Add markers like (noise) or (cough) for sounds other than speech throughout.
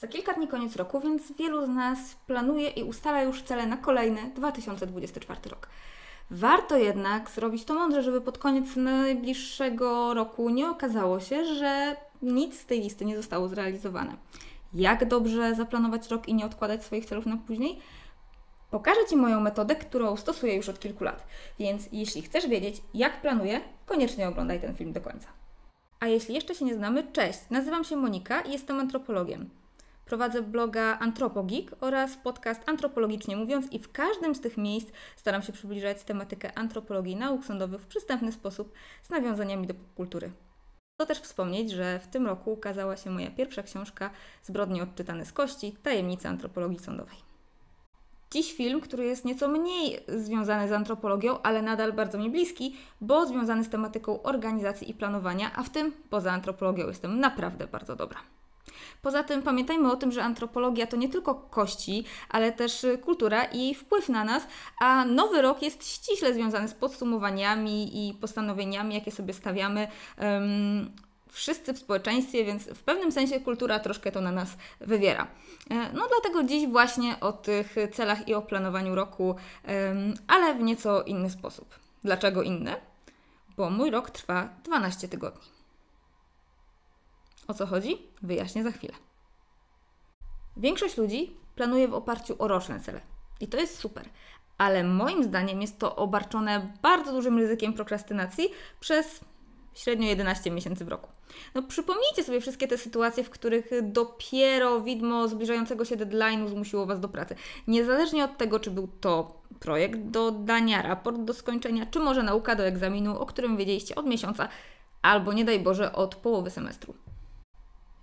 Za kilka dni koniec roku, więc wielu z nas planuje i ustala już cele na kolejny 2024 rok. Warto jednak zrobić to mądrze, żeby pod koniec najbliższego roku nie okazało się, że nic z tej listy nie zostało zrealizowane. Jak dobrze zaplanować rok i nie odkładać swoich celów na później? Pokażę Ci moją metodę, którą stosuję już od kilku lat. Więc jeśli chcesz wiedzieć, jak planuję, koniecznie oglądaj ten film do końca. A jeśli jeszcze się nie znamy, cześć, nazywam się Monika i jestem antropologiem. Prowadzę bloga Antropogik oraz podcast Antropologicznie Mówiąc i w każdym z tych miejsc staram się przybliżać tematykę antropologii nauk sądowych w przystępny sposób z nawiązaniami do popkultury. To też wspomnieć, że w tym roku ukazała się moja pierwsza książka Zbrodnie odczytane z kości, tajemnice antropologii sądowej. Dziś film, który jest nieco mniej związany z antropologią, ale nadal bardzo mi bliski, bo związany z tematyką organizacji i planowania, a w tym poza antropologią jestem naprawdę bardzo dobra. Poza tym pamiętajmy o tym, że antropologia to nie tylko kości, ale też y, kultura i jej wpływ na nas, a nowy rok jest ściśle związany z podsumowaniami i postanowieniami, jakie sobie stawiamy. Um, wszyscy w społeczeństwie, więc w pewnym sensie kultura troszkę to na nas wywiera. E, no dlatego dziś właśnie o tych celach i o planowaniu roku, um, ale w nieco inny sposób. Dlaczego inny? Bo mój rok trwa 12 tygodni. O co chodzi? Wyjaśnię za chwilę. Większość ludzi planuje w oparciu o roczne cele. I to jest super, ale moim zdaniem jest to obarczone bardzo dużym ryzykiem prokrastynacji przez średnio 11 miesięcy w roku. No, przypomnijcie sobie wszystkie te sytuacje, w których dopiero widmo zbliżającego się deadline'u zmusiło Was do pracy. Niezależnie od tego, czy był to projekt do dania, raport do skończenia, czy może nauka do egzaminu, o którym wiedzieliście od miesiąca, albo nie daj Boże od połowy semestru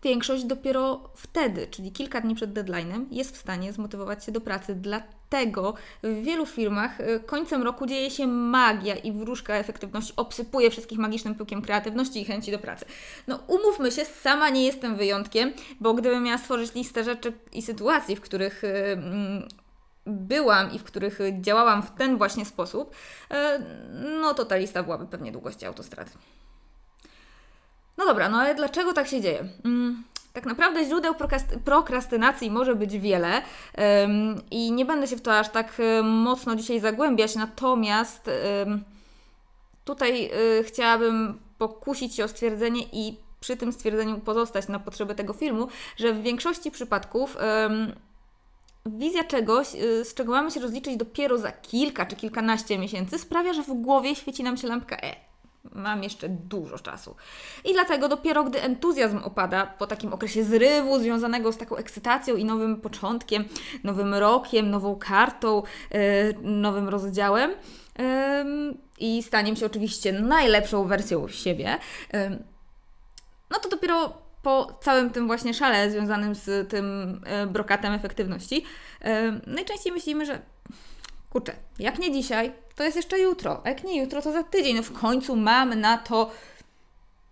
większość dopiero wtedy, czyli kilka dni przed deadline'em, jest w stanie zmotywować się do pracy. Dlatego w wielu firmach y, końcem roku dzieje się magia i wróżka efektywności obsypuje wszystkich magicznym pyłkiem kreatywności i chęci do pracy. No umówmy się, sama nie jestem wyjątkiem, bo gdybym miała stworzyć listę rzeczy i sytuacji, w których y, mm, byłam i w których działałam w ten właśnie sposób, y, no to ta lista byłaby pewnie długości autostrady. No dobra, no ale dlaczego tak się dzieje? Mm. Tak naprawdę źródeł prokrastynacji może być wiele i nie będę się w to aż tak e, mocno dzisiaj zagłębiać, natomiast tutaj e, chciałabym pokusić się o stwierdzenie i przy tym stwierdzeniu pozostać na potrzeby tego filmu, że w większości przypadków wizja czegoś, e, z czego mamy się rozliczyć dopiero za kilka czy kilkanaście miesięcy, sprawia, że w głowie świeci nam się lampka E mam jeszcze dużo czasu. I dlatego dopiero gdy entuzjazm opada po takim okresie zrywu związanego z taką ekscytacją i nowym początkiem, nowym rokiem, nową kartą, e, nowym rozdziałem i staniem się oczywiście najlepszą wersją siebie, no to dopiero po całym tym właśnie szale związanym z tym e, brokatem efektywności, najczęściej myślimy, że kurczę, jak nie dzisiaj, to jest jeszcze jutro, a jak nie jutro, to za tydzień. No w końcu mam na to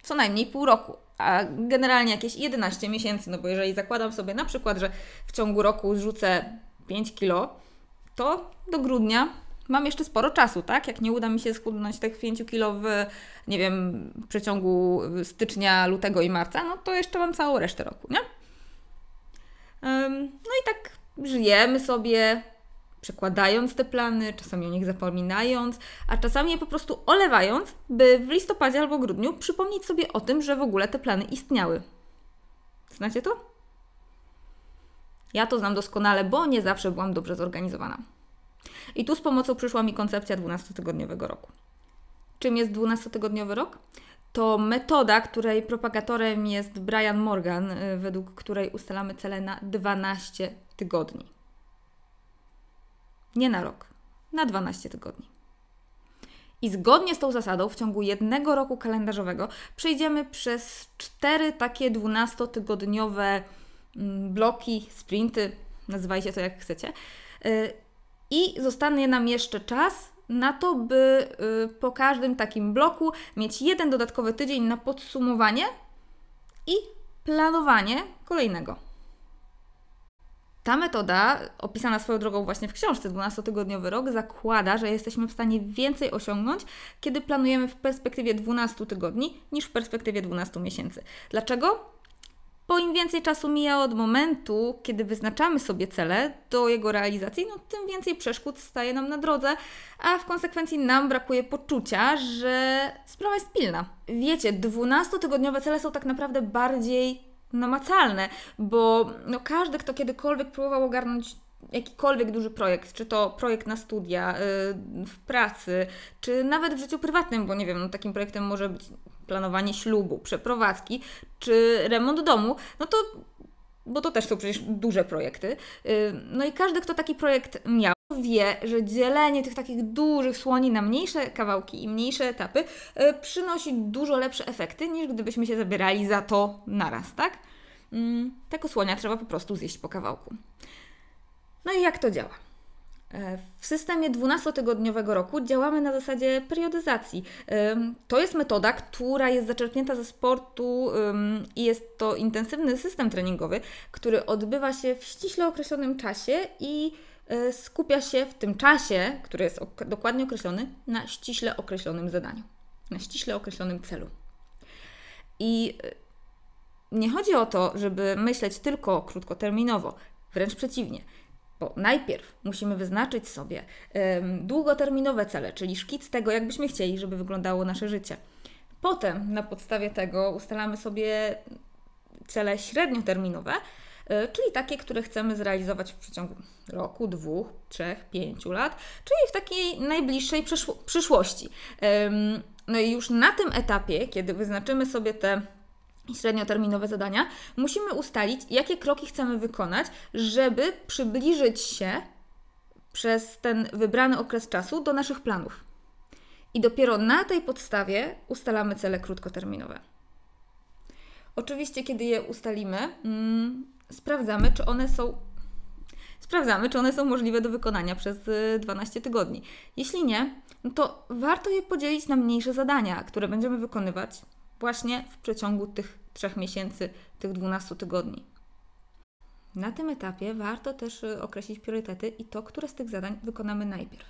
co najmniej pół roku, a generalnie jakieś 11 miesięcy, no bo jeżeli zakładam sobie na przykład, że w ciągu roku zrzucę 5 kilo, to do grudnia mam jeszcze sporo czasu, tak? Jak nie uda mi się schudnąć tych 5 kilo w, nie wiem, w przeciągu stycznia, lutego i marca, no to jeszcze mam całą resztę roku, nie? No i tak żyjemy sobie, przekładając te plany, czasami o nich zapominając, a czasami je po prostu olewając, by w listopadzie albo grudniu przypomnieć sobie o tym, że w ogóle te plany istniały. Znacie to? Ja to znam doskonale, bo nie zawsze byłam dobrze zorganizowana. I tu z pomocą przyszła mi koncepcja 12-tygodniowego roku. Czym jest 12-tygodniowy rok? To metoda, której propagatorem jest Brian Morgan, y, według której ustalamy cele na 12 tygodni nie na rok, na 12 tygodni. I zgodnie z tą zasadą w ciągu jednego roku kalendarzowego przejdziemy przez cztery takie 12-tygodniowe mm, bloki, sprinty, nazywajcie to jak chcecie. Y, I zostanie nam jeszcze czas na to, by y, po każdym takim bloku mieć jeden dodatkowy tydzień na podsumowanie i planowanie kolejnego. Ta metoda, opisana swoją drogą właśnie w książce 12-tygodniowy rok, zakłada, że jesteśmy w stanie więcej osiągnąć, kiedy planujemy w perspektywie 12 tygodni niż w perspektywie 12 miesięcy. Dlaczego? Bo im więcej czasu mija od momentu, kiedy wyznaczamy sobie cele do jego realizacji, no, tym więcej przeszkód staje nam na drodze, a w konsekwencji nam brakuje poczucia, że sprawa jest pilna. Wiecie, 12-tygodniowe cele są tak naprawdę bardziej namacalne, bo no, każdy, kto kiedykolwiek próbował ogarnąć jakikolwiek duży projekt, czy to projekt na studia, y, w pracy, czy nawet w życiu prywatnym, bo nie wiem, no, takim projektem może być planowanie ślubu, przeprowadzki, czy remont domu, no to bo to też są przecież duże projekty. Y, no i każdy, kto taki projekt miał, wie, że dzielenie tych takich dużych słoni na mniejsze kawałki i mniejsze etapy y, przynosi dużo lepsze efekty, niż gdybyśmy się zabierali za to naraz, tak? Mm, Tego słonia trzeba po prostu zjeść po kawałku. No i jak to działa? W systemie 12-tygodniowego roku działamy na zasadzie periodyzacji. To jest metoda, która jest zaczerpnięta ze sportu i jest to intensywny system treningowy, który odbywa się w ściśle określonym czasie i y, skupia się w tym czasie, który jest dokładnie określony, na ściśle określonym zadaniu, na ściśle określonym celu. I y, nie chodzi o to, żeby myśleć tylko krótkoterminowo, wręcz przeciwnie. Bo najpierw musimy wyznaczyć sobie długoterminowe cele, czyli szkic tego, jakbyśmy chcieli, żeby wyglądało nasze życie. Potem na podstawie tego ustalamy sobie cele średnioterminowe, yy, czyli takie, które chcemy zrealizować w przeciągu roku, dwóch, trzech, pięciu lat, czyli w takiej najbliższej przyszłości. Ym, no i już na tym etapie, kiedy wyznaczymy sobie te i średnioterminowe zadania, musimy ustalić, jakie kroki chcemy wykonać, żeby przybliżyć się przez ten wybrany okres czasu do naszych planów. I dopiero na tej podstawie ustalamy cele krótkoterminowe. Oczywiście, kiedy je ustalimy, mm, sprawdzamy, czy one są. Sprawdzamy, czy one są możliwe do wykonania przez 12 y, tygodni. Jeśli nie, no to warto je podzielić na mniejsze zadania, które będziemy wykonywać właśnie w przeciągu tych trzech miesięcy, tych 12 tygodni. Na tym etapie warto też y, określić priorytety i to, które z tych zadań wykonamy najpierw.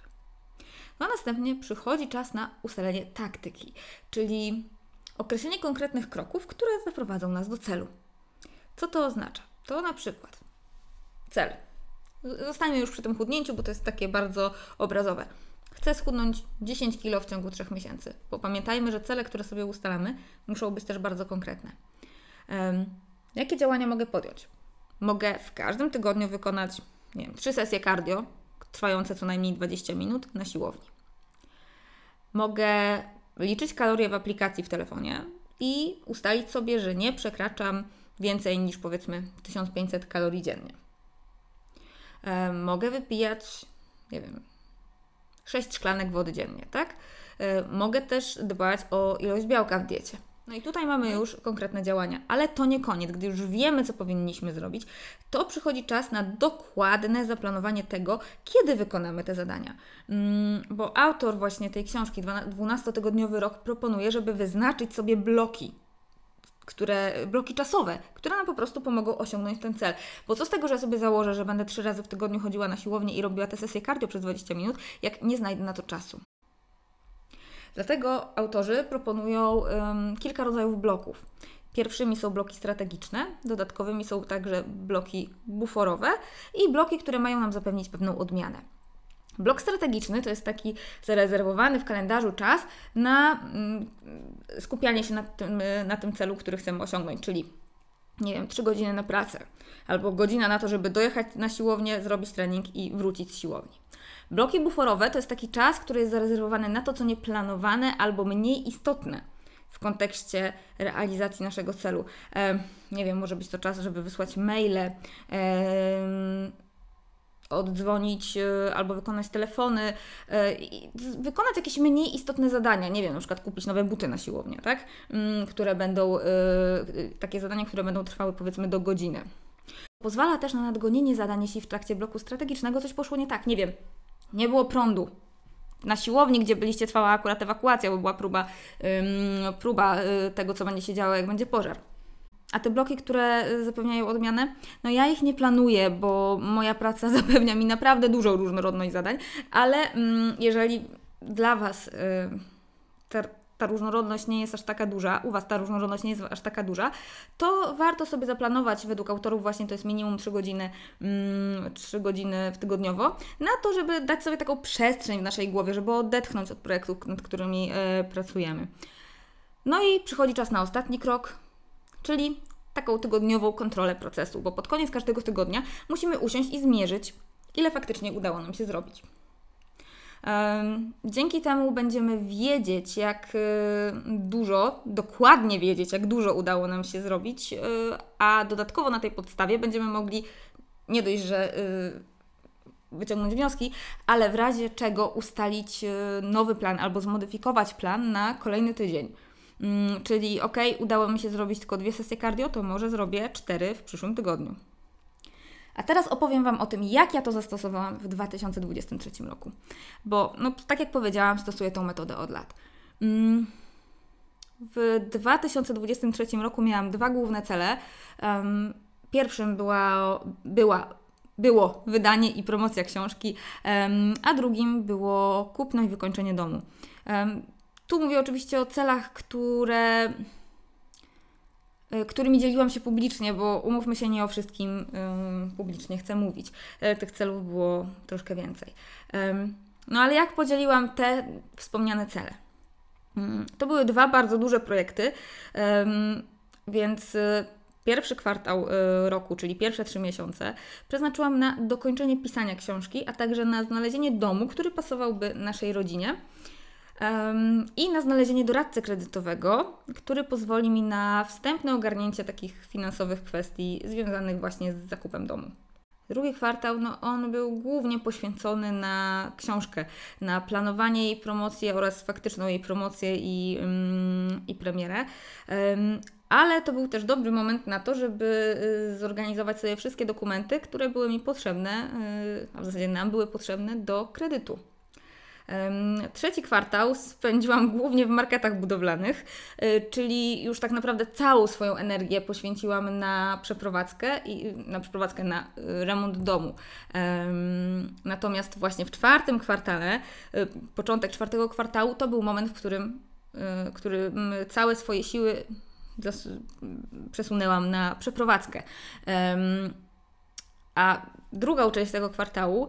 No a następnie przychodzi czas na ustalenie taktyki, czyli określenie konkretnych kroków, które zaprowadzą nas do celu. Co to oznacza? To na przykład cel. Zostańmy już przy tym chudnięciu, bo to jest takie bardzo obrazowe. Chcę schudnąć 10 kg w ciągu 3 miesięcy, bo pamiętajmy, że cele, które sobie ustalamy, muszą być też bardzo konkretne. Jakie działania mogę podjąć? Mogę w każdym tygodniu wykonać nie wiem, trzy sesje cardio, trwające co najmniej 20 minut na siłowni. Mogę liczyć kalorie w aplikacji w telefonie i ustalić sobie, że nie przekraczam więcej niż powiedzmy 1500 kalorii dziennie. mogę wypijać, nie wiem, 6 szklanek wody dziennie, tak? mogę też dbać o ilość białka w diecie. No i tutaj mamy już konkretne działania, ale to nie koniec. Gdy już wiemy, co powinniśmy zrobić, to przychodzi czas na dokładne zaplanowanie tego, kiedy wykonamy te zadania. Mm, bo autor właśnie tej książki, 12-tygodniowy rok, proponuje, żeby wyznaczyć sobie bloki które, bloki czasowe, które nam po prostu pomogą osiągnąć ten cel. Bo co z tego, że ja sobie założę, że będę trzy razy w tygodniu chodziła na siłownię i robiła te sesje cardio przez 20 minut, jak nie znajdę na to czasu. Dlatego autorzy proponują um, kilka rodzajów bloków. Pierwszymi są bloki strategiczne, dodatkowymi są także bloki buforowe i bloki, które mają nam zapewnić pewną odmianę. Blok strategiczny to jest taki zarezerwowany w kalendarzu czas na mm, skupianie się na tym, na tym celu, który chcemy osiągnąć, czyli nie wiem, 3 godziny na pracę albo godzina na to, żeby dojechać na siłownię, zrobić trening i wrócić z siłowni. Bloki buforowe to jest taki czas, który jest zarezerwowany na to, co nieplanowane albo mniej istotne w kontekście realizacji naszego celu. E, nie wiem, może być to czas, żeby wysłać maile, e, oddzwonić e, albo wykonać telefony, e, wykonać jakieś mniej istotne zadania. Nie wiem, na przykład kupić nowe buty na siłownię, tak? Mm, które będą, e, e, takie zadania, które będą trwały powiedzmy do godziny. Pozwala też na nadgonienie zadań, jeśli w trakcie bloku strategicznego coś poszło nie tak. Nie wiem, nie było prądu. Na siłowni, gdzie byliście, trwała akurat ewakuacja, bo była próba, ym, próba y, tego, co będzie się działo, jak będzie pożar. A te bloki, które y, zapewniają odmianę, no ja ich nie planuję, bo moja praca (laughs) zapewnia mi naprawdę dużą różnorodność zadań, ale mm, jeżeli dla Was y, ta różnorodność nie jest aż taka duża, u Was ta różnorodność nie jest aż taka duża, to warto sobie zaplanować według autorów właśnie to jest minimum 3 godziny, mm, 3 godziny w tygodniowo, na to, żeby dać sobie taką przestrzeń w naszej głowie, żeby odetchnąć od projektów, nad którymi e, pracujemy. No i przychodzi czas na ostatni krok, czyli taką tygodniową kontrolę procesu, bo pod koniec każdego tygodnia musimy usiąść i zmierzyć, ile faktycznie udało nam się zrobić. Dzięki temu będziemy wiedzieć, jak y, dużo, dokładnie wiedzieć, jak dużo udało nam się zrobić, y, a dodatkowo na tej podstawie będziemy mogli nie dość, że y, wyciągnąć wnioski, ale w razie czego ustalić nowy plan albo zmodyfikować plan na kolejny tydzień. Mm, czyli ok, udało mi się zrobić tylko dwie sesje cardio, to może zrobię cztery w przyszłym tygodniu. A teraz opowiem Wam o tym, jak ja to zastosowałam w 2023 roku. Bo, no, tak jak powiedziałam, stosuję tą metodę od lat. Mm, w 2023 roku miałam dwa główne cele. Pierwszym była, była było wydanie i promocja książki, a drugim było kupno i wykończenie domu. Tu mówię oczywiście o celach, które Y, którymi dzieliłam się publicznie, bo umówmy się, nie o wszystkim y, publicznie chcę mówić. Y, tych celów było troszkę więcej. No ale jak podzieliłam te wspomniane cele? To były dwa bardzo duże projekty, więc pierwszy kwartał roku, czyli pierwsze trzy miesiące, przeznaczyłam na dokończenie pisania książki, a także na znalezienie domu, który pasowałby naszej rodzinie i na znalezienie doradcy kredytowego, który pozwoli mi na wstępne ogarnięcie takich finansowych kwestii związanych właśnie z zakupem domu. Drugi kwartał, no on był głównie poświęcony na książkę, na planowanie jej promocji oraz faktyczną jej promocję i, mm, i premierę. ale to był też dobry moment na to, żeby y, zorganizować sobie wszystkie dokumenty, które były mi potrzebne, y, a w zasadzie nam były potrzebne do kredytu. Trzeci kwartał spędziłam głównie w marketach budowlanych, e, czyli już tak naprawdę całą swoją energię poświęciłam na przeprowadzkę i na przeprowadzkę na e, remont domu. Natomiast właśnie w czwartym kwartale, e, początek czwartego kwartału to był moment, w którym, który całe swoje siły przesunęłam na przeprowadzkę. A druga część tego kwartału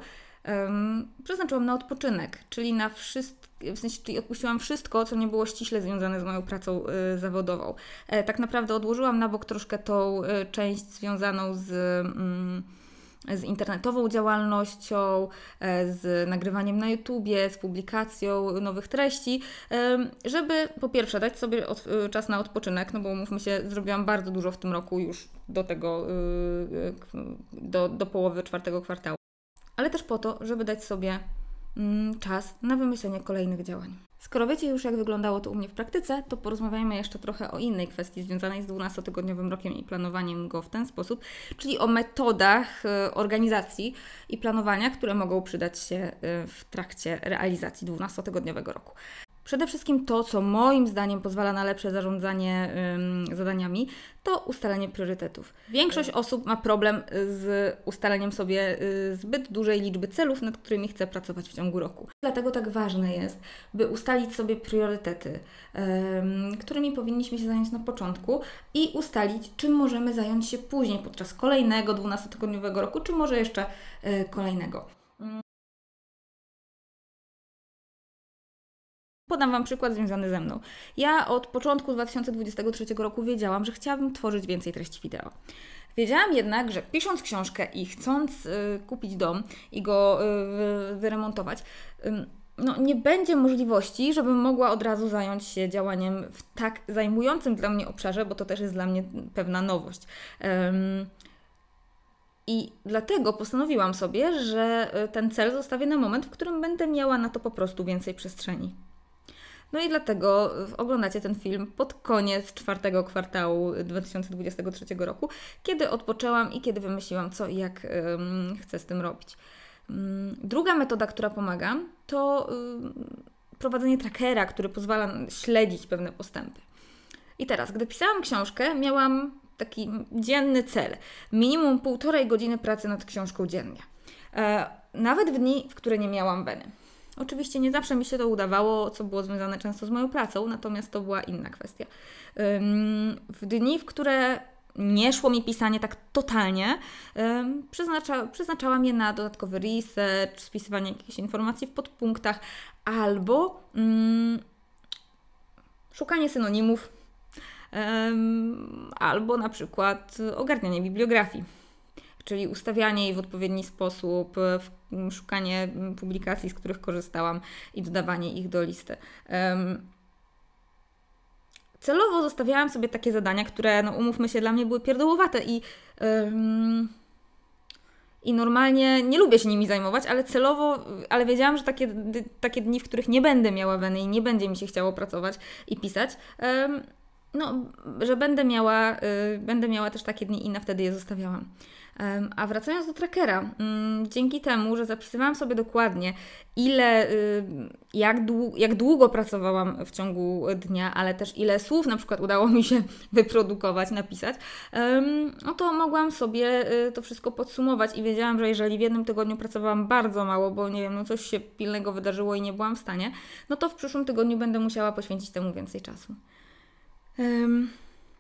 um, przeznaczyłam na odpoczynek, czyli na wszystko, w sensie, czyli odpuściłam wszystko, co nie było ściśle związane z moją pracą y, zawodową. E, tak naprawdę odłożyłam na bok troszkę tą y, część związaną z. Y, z internetową działalnością, e, z nagrywaniem na YouTubie, z publikacją nowych treści, żeby po pierwsze dać sobie od, y, czas na odpoczynek, no bo mówmy się, zrobiłam bardzo dużo w tym roku już do tego, y, y, do, do połowy czwartego kwartału ale też po to, żeby dać sobie mm, czas na wymyślenie kolejnych działań. Skoro wiecie już, jak wyglądało to u mnie w praktyce, to porozmawiajmy jeszcze trochę o innej kwestii związanej z 12-tygodniowym rokiem i planowaniem go w ten sposób, czyli o metodach y, organizacji i planowania, które mogą przydać się y, w trakcie realizacji 12-tygodniowego roku. Przede wszystkim to, co moim zdaniem pozwala na lepsze zarządzanie ym, zadaniami, to ustalenie priorytetów. Większość tak. osób ma problem y, z ustaleniem sobie y, zbyt dużej liczby celów, nad którymi chce pracować w ciągu roku. Dlatego tak ważne jest, by ustalić sobie priorytety, ym, którymi powinniśmy się zająć na początku i ustalić, czym możemy zająć się później, podczas kolejnego 12-tygodniowego roku, czy może jeszcze y, kolejnego. Podam Wam przykład związany ze mną. Ja od początku 2023 roku wiedziałam, że chciałabym tworzyć więcej treści wideo. Wiedziałam jednak, że pisząc książkę i chcąc y, kupić dom i go y, wyremontować, y, no, nie będzie możliwości, żebym mogła od razu zająć się działaniem w tak zajmującym dla mnie obszarze, bo to też jest dla mnie pewna nowość. i dlatego postanowiłam sobie, że y, ten cel zostawię na moment, w którym będę miała na to po prostu więcej przestrzeni. No i dlatego e, oglądacie ten film pod koniec czwartego kwartału 2023 roku, kiedy odpoczęłam i kiedy wymyśliłam, co i jak chcę z tym robić. Mm, druga metoda, która pomaga, to y, prowadzenie trackera, który pozwala śledzić pewne postępy. I teraz, gdy pisałam książkę, miałam taki dzienny cel: minimum półtorej godziny pracy nad książką dziennie. E, nawet w dni, w które nie miałam weny. Oczywiście nie zawsze mi się to udawało, co było związane często z moją pracą, natomiast to była inna kwestia. W dni, w które nie szło mi pisanie tak totalnie, przeznacza, przeznaczałam je na dodatkowy research, spisywanie jakichś informacji w podpunktach albo mm, szukanie synonimów, albo na przykład ogarnianie bibliografii czyli ustawianie jej w odpowiedni sposób, e, szukanie publikacji, z których korzystałam i dodawanie ich do listy. Celowo zostawiałam sobie takie zadania, które, no umówmy się, dla mnie były pierdołowate i, i normalnie nie lubię się nimi zajmować, ale celowo, e, ale wiedziałam, że takie, takie dni, w których nie będę miała weny i nie będzie mi się chciało pracować i pisać, no, że będę miała, y, będę miała też takie dni i na wtedy je zostawiałam. a wracając do trackera, mm, dzięki temu, że zapisywałam sobie dokładnie, ile, y, jak, dłu jak długo pracowałam w ciągu dnia, ale też ile słów na przykład udało mi się (laughs) wyprodukować, napisać, no to mogłam sobie y, to wszystko podsumować i wiedziałam, że jeżeli w jednym tygodniu pracowałam bardzo mało, bo nie wiem, no coś się pilnego wydarzyło i nie byłam w stanie, no to w przyszłym tygodniu będę musiała poświęcić temu więcej czasu.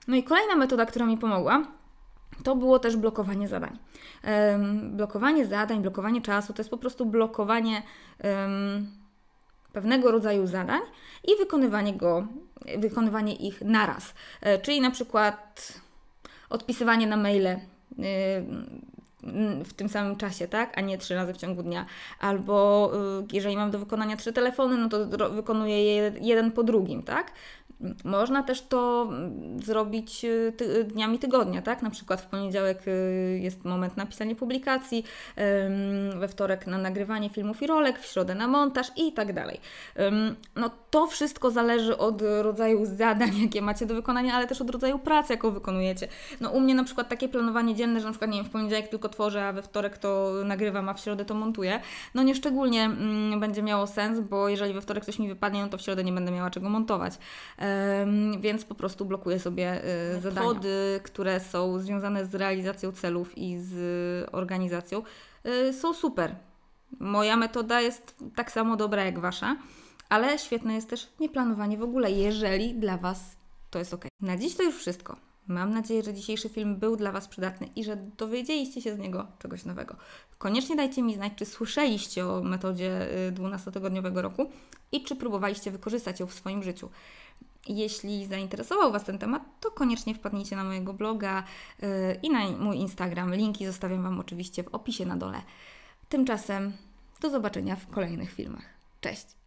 No i kolejna metoda, która mi pomogła, to było też blokowanie zadań. Blokowanie zadań, blokowanie czasu to jest po prostu blokowanie pewnego rodzaju zadań i wykonywanie, go, wykonywanie ich naraz. E, czyli na przykład odpisywanie na maile y, w tym samym czasie, tak, a nie trzy razy w ciągu dnia. Albo y, jeżeli mam do wykonania trzy telefony, no to wykonuję je jeden po drugim, tak? Można też to mm, zrobić y, ty y, dniami tygodnia, tak? Na przykład w poniedziałek y, jest moment na pisanie publikacji, we wtorek na nagrywanie filmów i rolek, w środę na montaż i tak dalej. No to wszystko zależy od rodzaju zadań, (laughs) jakie macie do wykonania, ale też od rodzaju pracy, jaką wykonujecie. No u mnie na przykład takie planowanie dzienne, że na przykład nie wiem, w poniedziałek tylko tworzę, a we wtorek to nagrywam, a w środę to montuję, no nie szczególnie mm, będzie miało sens, bo jeżeli we wtorek coś mi wypadnie, no to w środę nie będę miała czego montować więc po prostu blokuje sobie y, no, zadania. Metody, które są związane z realizacją celów i z y, organizacją, y, są super. Moja metoda jest tak samo dobra jak wasza, ale świetne jest też nieplanowanie w ogóle, jeżeli dla was to jest ok. Na dziś to już wszystko. Mam nadzieję, że dzisiejszy film był dla Was przydatny i że dowiedzieliście się z niego czegoś nowego. Koniecznie dajcie mi znać, czy słyszeliście o metodzie 12-tygodniowego roku i czy próbowaliście wykorzystać ją w swoim życiu. Jeśli zainteresował Was ten temat, to koniecznie wpadnijcie na mojego bloga y, i na mój Instagram. Linki zostawiam Wam oczywiście w opisie na dole. Tymczasem do zobaczenia w kolejnych filmach. Cześć!